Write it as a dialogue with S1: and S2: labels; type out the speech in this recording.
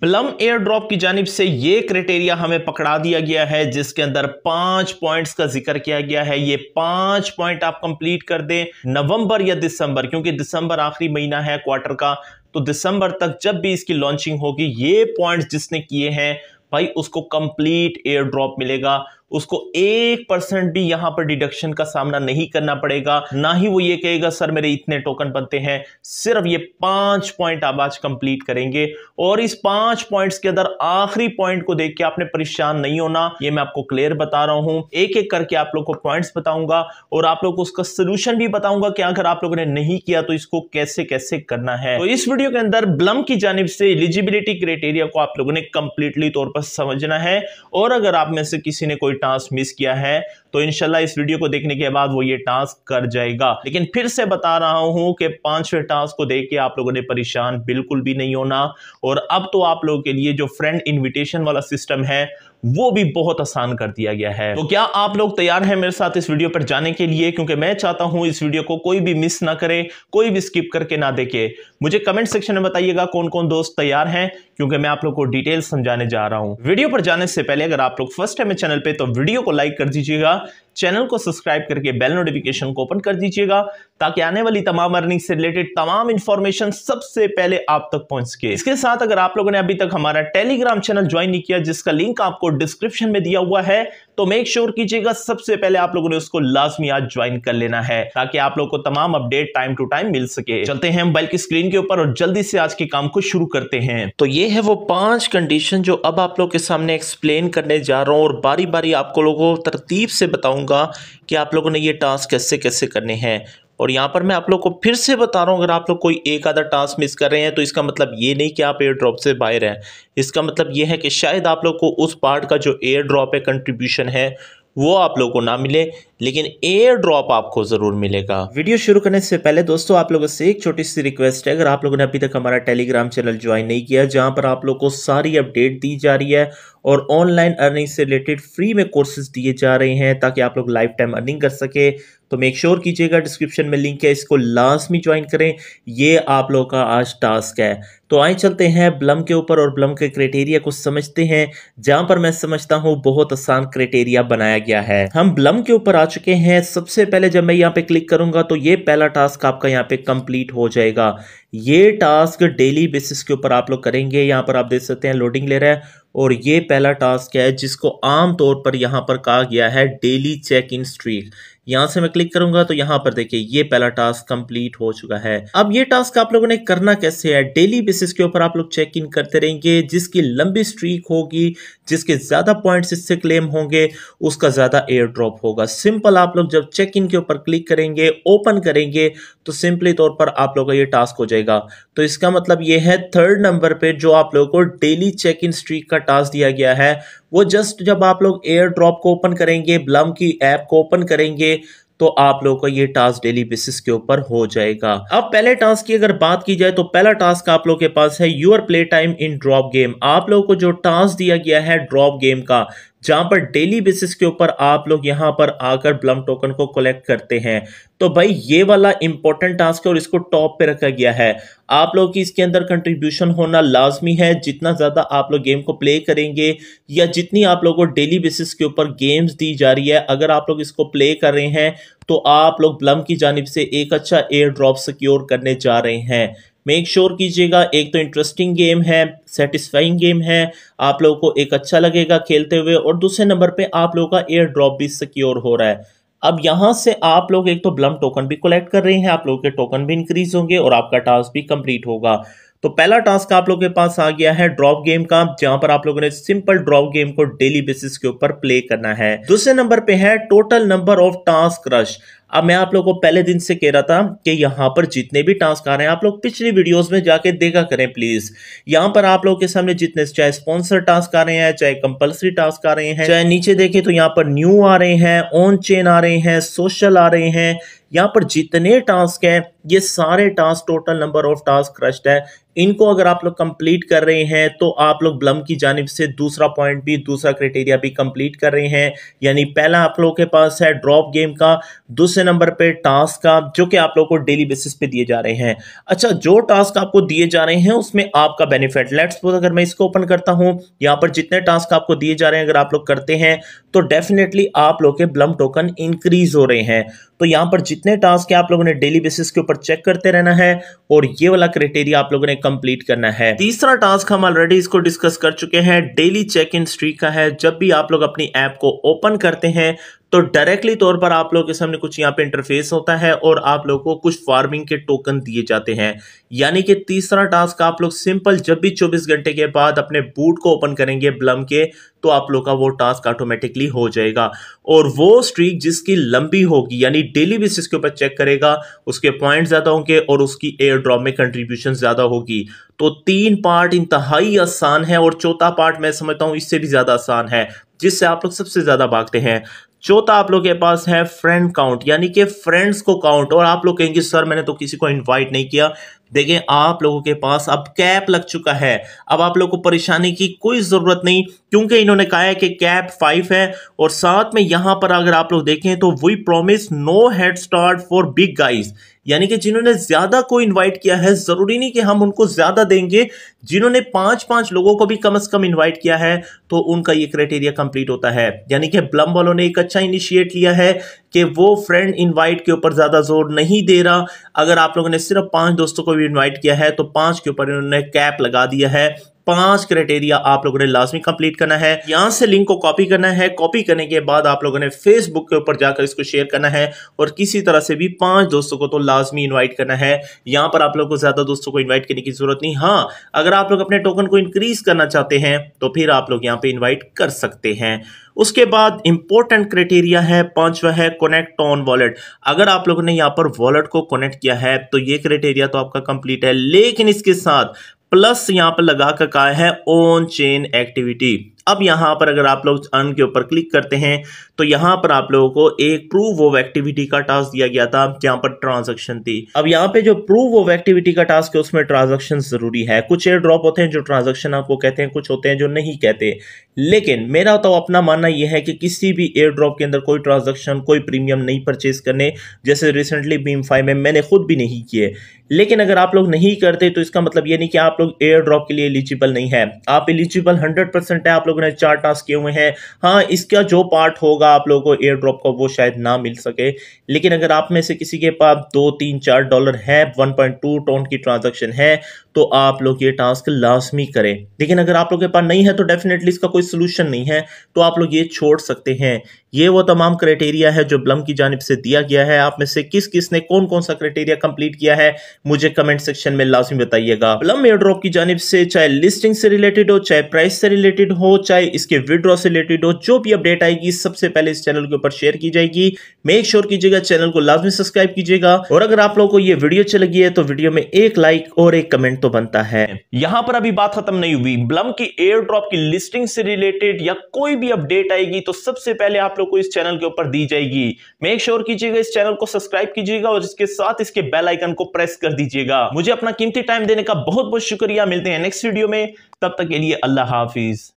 S1: Blum air airdrop की जानब से यह क्राइटेरिया हमें पकड़ा दिया गया है जिसके अंदर पांच पॉइंट्स का जिक्र किया गया है ये पांच पॉइंट आप कंप्लीट कर दें नवंबर या दिसंबर क्योंकि दिसंबर आखिरी महीना है क्वार्टर का तो दिसंबर तक जब भी इसकी लॉन्चिंग होगी ये पॉइंट्स जिसने किए हैं भाई उसको कंप्लीट एयर ड्रॉप मिलेगा उसको एक परसेंट भी यहां पर डिडक्शन का सामना नहीं करना पड़ेगा ना ही वो ये कहेगा सर मेरे इतने टोकन बनते हैं सिर्फ ये पांच पॉइंट आप आज कंप्लीट करेंगे और इस पांच पॉइंट्स के अंदर आखिरी पॉइंट को देख के आपने परेशान नहीं होना ये मैं आपको क्लियर बता रहा हूं एक एक करके आप लोग को पॉइंट बताऊंगा और आप लोग को उसका सोल्यूशन भी बताऊंगा कि अगर आप लोगों ने नहीं किया तो इसको कैसे कैसे करना है तो इस वीडियो के अंदर ब्लम की जानब से एलिजिबिलिटी क्राइटेरिया को आप लोगों ने कंप्लीटली तौर पर समझना है और अगर आप में से किसी ने कोई टास्क मिस किया है तो इनशाला इस वीडियो को देखने के बाद वो ये टास्क कर जाएगा लेकिन फिर से बता रहा हूं कि पांचवें टास्क को देख के आप लोगों ने परेशान बिल्कुल भी नहीं होना और अब तो आप लोगों के लिए जो फ्रेंड इन्विटेशन वाला सिस्टम है वो भी बहुत आसान कर दिया गया है तो क्या आप लोग तैयार हैं मेरे साथ इस वीडियो पर जाने के लिए क्योंकि मैं चाहता हूं इस वीडियो को कोई भी मिस ना करे कोई भी स्किप करके ना देखे मुझे कमेंट सेक्शन में बताइएगा कौन कौन दोस्त तैयार हैं क्योंकि मैं आप लोग को डिटेल समझाने जा रहा हूं वीडियो पर जाने से पहले अगर आप लोग फर्स्ट टाइम चैनल पर तो वीडियो को लाइक कर दीजिएगा चैनल को सब्सक्राइब करके बेल नोटिफिकेशन को ओपन कर दीजिएगा ताकि आने वाली तमाम अर्निंग से रिलेटेड तमाम इन्फॉर्मेशन सबसे पहले आप तक पहुंच सके इसके साथ अगर आप लोगों ने अभी तक हमारा टेलीग्राम चैनल ज्वाइन नहीं किया जिसका लिंक आपको डिस्क्रिप्शन में दिया हुआ है तो मेक श्योर कीजिएगा सबसे पहले आप लोगों ने उसको लाजमी आज ज्वाइन कर लेना है ताकि आप लोग को तमाम अपडेट टाइम टू टाइम मिल सके चलते हैं मोबाइल की स्क्रीन के ऊपर और जल्दी से आज के काम को शुरू करते हैं तो ये है वो पांच कंडीशन जो अब आप लोग के सामने एक्सप्लेन करने जा रहा हूँ और बारी बारी आपको लोगों को तरतीब से बताऊंगा कि आप लोगों ने ये टास्क कैसे कैसे करने हैं और यहाँ पर मैं आप लोग को फिर से बता रहा हूँ अगर आप लोग कोई एक आधा टास्क मिस कर रहे हैं तो इसका मतलब ये नहीं कि आप एयर ड्रॉप से बाहर हैं इसका मतलब ये है कि शायद आप लोग को उस पार्ट का जो एयर ड्रॉप है कंट्रीब्यूशन है वो आप लोगों को ना मिले लेकिन एयर ड्रॉप आपको ज़रूर मिलेगा वीडियो शुरू करने से पहले दोस्तों आप लोगों से एक छोटी सी रिक्वेस्ट है अगर आप लोगों ने अभी तक हमारा टेलीग्राम चैनल ज्वाइन नहीं किया जहां पर आप लोगों को सारी अपडेट दी जा रही है और ऑनलाइन अर्निंग से रिलेटेड फ्री में कोर्सेज दिए जा रहे हैं ताकि आप लोग लाइफ टाइम अर्निंग कर सके तो मेक श्योर कीजिएगा डिस्क्रिप्शन में लिंक है इसको लास्ट में ज्वाइन करें ये आप लोगों का आज टास्क है तो आए चलते हैं ब्लम के ऊपर और ब्लम के क्राइटेरिया को समझते हैं जहां पर मैं समझता हूं बहुत आसान क्राइटेरिया बनाया गया है हम ब्लम के ऊपर आ चुके हैं सबसे पहले जब मैं यहां पे क्लिक करूंगा तो ये पहला टास्क आपका यहां पे कंप्लीट हो जाएगा ये टास्क डेली बेसिस के ऊपर आप लोग करेंगे यहां पर आप देख सकते हैं लोडिंग ले रहा है और ये पहला टास्क है जिसको आम तौर पर यहाँ पर कहा गया है डेली चेक इन स्ट्रीक यहाँ से मैं क्लिक करूंगा तो यहाँ पर देखिए ये पहला टास्क कंप्लीट हो चुका है अब ये टास्क आप लोगों ने करना कैसे है डेली बेसिस के ऊपर आप लोग चेक इन करते रहेंगे जिसकी लंबी स्ट्रीक होगी जिसके ज्यादा पॉइंट्स इससे क्लेम होंगे उसका ज्यादा एयर ड्रॉप होगा सिंपल आप लोग जब चेक इन के ऊपर क्लिक करेंगे ओपन करेंगे तो सिंपली तौर पर आप लोग का ये टास्क हो जाएगा तो इसका मतलब ये है थर्ड नंबर पर जो आप लोगों को डेली चेक इन स्ट्रीक का का टास्क दिया गया है वो जस्ट जब आप लोग एयर ड्रॉप को ओपन करेंगे ब्लम की ऐप को ओपन करेंगे तो आप लोगों का ये टास्क डेली बेसिस के ऊपर हो जाएगा अब पहले टास्क की अगर बात की जाए तो पहला टास्क आप लोगों के पास है your play time in drop game आप लोगों को जो टास्क दिया गया है ड्रॉप गेम का जहां पर डेली बेसिस के ऊपर आप लोग यहां पर आकर ब्लम टोकन को कलेक्ट करते हैं तो भाई ये वाला इंपॉर्टेंट टास्क है और इसको टॉप पे रखा गया है आप लोग की इसके अंदर कंट्रीब्यूशन होना लाजमी है जितना ज़्यादा आप लोग गेम को प्ले करेंगे या जितनी आप लोगों को डेली बेसिस के ऊपर गेम्स दी जा रही है अगर आप लोग इसको प्ले कर रहे हैं तो आप लोग ब्लम की जानब से एक अच्छा एयर ड्रॉप सिक्योर करने जा रहे हैं मेक श्योर कीजिएगा एक तो इंटरेस्टिंग गेम है सेटिस्फाइंग गेम है आप लोगों को एक अच्छा लगेगा खेलते हुए और दूसरे नंबर पे आप लोगों का एयर ड्रॉप भी सिक्योर हो रहा है अब यहाँ से आप लोग एक तो ब्लम टोकन भी कलेक्ट कर रहे हैं आप लोगों के टोकन भी इंक्रीज होंगे और आपका टास्क भी कंप्लीट होगा तो पहला टास्क आप लोगों के पास आ गया है ड्रॉप गेम का जहां पर आप लोगों ने सिंपल ड्रॉप गेम को डेली बेसिस के ऊपर प्ले करना है दूसरे नंबर पे है total number of task rush अब मैं आप लोगों को पहले दिन से कह रहा था कि यहाँ पर जितने भी टास्क आ रहे हैं आप लोग पिछली वीडियोस में जाके देखा करें प्लीज यहाँ पर आप लोगों के सामने जितने चाहे स्पॉन्सर टास्क आ रहे हैं चाहे कंपलसरी टास्क आ रहे हैं चाहे नीचे देखें तो यहाँ पर न्यू आ रहे हैं ऑन चेन आ रहे हैं सोशल आ रहे हैं यहाँ पर जितने टास्क हैं ये सारे task total number of task crushed है इनको अगर आप लोग कंप्लीट कर रहे हैं तो आप लोग ब्लम की जानब से दूसरा पॉइंट भी दूसरा क्राइटेरिया भी कंप्लीट कर रहे हैं यानी पहला आप लोगों के पास है ड्रॉप गेम का दूसरे नंबर पे टास्क का जो कि आप लोग को डेली बेसिस पे दिए जा रहे हैं अच्छा जो टास्क आपको दिए जा रहे हैं उसमें आपका बेनिफिट लेट्स अगर मैं इसको ओपन करता हूं यहाँ पर जितने टास्क आपको दिए जा रहे हैं अगर आप लोग करते हैं तो डेफिनेटली आप लोग के ब्लम टोकन इंक्रीज हो रहे हैं तो यहां पर जितने टास्क आप लोगों ने डेली बेसिस के ऊपर चेक करते रहना है और ये वाला क्राइटेरिया आप लोगों ने कंप्लीट करना है तीसरा टास्क हम ऑलरेडी इसको डिस्कस कर चुके हैं डेली चेक इन स्ट्रीक का है जब भी आप लोग अपनी ऐप को ओपन करते हैं तो डायरेक्टली तौर पर आप लोग के सामने कुछ यहाँ पे इंटरफेस होता है और आप लोगों को कुछ फार्मिंग के टोकन दिए जाते हैं यानी कि तीसरा टास्क आप लोग सिंपल जब भी 24 घंटे के बाद अपने बूट को ओपन करेंगे ब्लम के तो आप लोग का वो टास्क ऑटोमेटिकली हो जाएगा और वो स्ट्रीक जिसकी लंबी होगी यानी डेली बेसिस के ऊपर चेक करेगा उसके पॉइंट ज़्यादा होंगे और उसकी एयर ड्रॉप में कंट्रीब्यूशन ज़्यादा होगी तो तीन पार्ट इंतहाई आसान है और चौथा पार्ट मैं समझता हूँ इससे भी ज़्यादा आसान है जिससे आप लोग सबसे ज़्यादा भागते हैं चौथा तो आप लोग के पास है फ्रेंड काउंट यानी कि फ्रेंड्स को काउंट और आप लोग कहेंगे सर मैंने तो किसी को इनवाइट नहीं किया देखिए आप लोगों के पास अब कैप लग चुका है अब आप लोगों को परेशानी की कोई ज़रूरत नहीं क्योंकि इन्होंने कहा है कि कैप फाइव है और साथ में यहां पर अगर आप लोग देखें तो we promise no head start for big guys यानी कि जिन्होंने ज्यादा को इनवाइट किया है जरूरी नहीं कि हम उनको ज्यादा देंगे जिन्होंने पांच पांच लोगों को भी कम से कम इनवाइट किया है तो उनका ये क्राइटेरिया कंप्लीट होता है यानी कि ब्लम वालों ने एक अच्छा इनिशिएट लिया है कि वो फ्रेंड इनवाइट के ऊपर ज़्यादा जोर नहीं दे रहा अगर आप लोगों ने सिर्फ पांच दोस्तों को भी इनवाइट किया है तो पांच के ऊपर इन्होंने कैप लगा दिया है पांच क्राइटेरिया आप लोगों ने लाजमी कंप्लीट करना है यहां से लिंक को कॉपी करना है कॉपी करने के बाद आप लोगों ने फेसबुक के ऊपर जाकर इसको शेयर करना है और किसी तरह से भी पांच दोस्तों को तो लाजमी इन्वाइट करना है यहां पर आप लोगों को ज्यादा दोस्तों को इन्वाइट करने की जरूरत नहीं हाँ अगर आप लोग अपने टोकन को इंक्रीज करना चाहते हैं तो फिर आप लोग यहाँ पे इन्वाइट कर सकते हैं उसके बाद इंपॉर्टेंट क्राइटेरिया है पांचवा है कनेक्ट ऑन वॉलेट अगर आप लोगों ने यहाँ पर वॉलेट को कनेक्ट किया है तो ये क्राइटेरिया तो आपका कंप्लीट है लेकिन इसके साथ प्लस यहां पर लगा कर कहा है ऑन चेन एक्टिविटी अब यहां पर अगर आप लोग अर्न के ऊपर क्लिक करते हैं तो यहाँ पर आप लोगों को एक प्रूफ ऑफ एक्टिविटी का टास्क दिया गया था जहां पर ट्रांजेक्शन थी अब यहाँ पे जो प्रूफ ऑफ एक्टिविटी का टास्क है उसमें ट्रांजेक्शन जरूरी है कुछ एयर ड्रॉप होते हैं जो ट्रांजेक्शन आपको कहते हैं कुछ होते हैं जो नहीं कहते लेकिन मेरा तो अपना मानना यह है कि किसी भी एयर ड्रॉप के अंदर कोई ट्रांजेक्शन कोई प्रीमियम नहीं परचेज करने जैसे रिसेंटली बीम फाइव में मैंने खुद भी नहीं किए लेकिन अगर आप लोग नहीं करते तो इसका मतलब ये नहीं कि आप लोग एयर ड्रॉप के लिए एलिजिबल नहीं है आप एलिजिबल हंड्रेड परसेंट है आप लोगों ने चार टास्क किए हुए हैं हाँ इसका जो पार्ट होगा होगा आप लोगों को एयर ड्रॉप का वो शायद ना मिल सके लेकिन अगर आप में से किसी के पास दो तीन चार डॉलर है 1.2 पॉइंट टू टोन की ट्रांजेक्शन है तो आप लोग ये टास्क लाजमी करें लेकिन अगर आप लोग के पास नहीं है तो डेफिनेटली इसका कोई सोल्यूशन नहीं है तो आप लोग ये छोड़ सकते हैं ये वो तमाम क्राइटेरिया है जो ब्लम की जानब से दिया गया है आप में से किस किस ने कौन कौन सा क्राइटेरिया कंप्लीट किया है मुझे कमेंट सेक्शन में लाजमी बताइएगा ब्लम एयर ड्रॉप की जानब से चाहे लिस्टिंग से रिलेटेड हो चाहे प्राइस से रिलेटेड हो चाहे इसके विड्रॉ से रिलेटेड हो जो भी अपडेट आएगी सबसे पहले पहले इस चैनल के ऊपर शेयर की जाएगी मेक श्योर कीजिएगा चैनल को लाजमी सब्सक्राइब कीजिएगा और अगर आप लोगों को ये वीडियो अच्छी लगी है तो वीडियो में एक लाइक और एक कमेंट तो बनता है यहां पर अभी बात खत्म नहीं हुई ब्लम की एयर ड्रॉप की लिस्टिंग से रिलेटेड या कोई भी अपडेट आएगी तो सबसे पहले आप लोग को इस चैनल के ऊपर दी जाएगी मेक श्योर कीजिएगा इस चैनल को सब्सक्राइब कीजिएगा और इसके साथ इसके बेल आइकन को प्रेस कर दीजिएगा मुझे अपना कीमती टाइम देने का बहुत बहुत शुक्रिया मिलते हैं नेक्स्ट वीडियो में तब तक के लिए अल्लाह हाफिज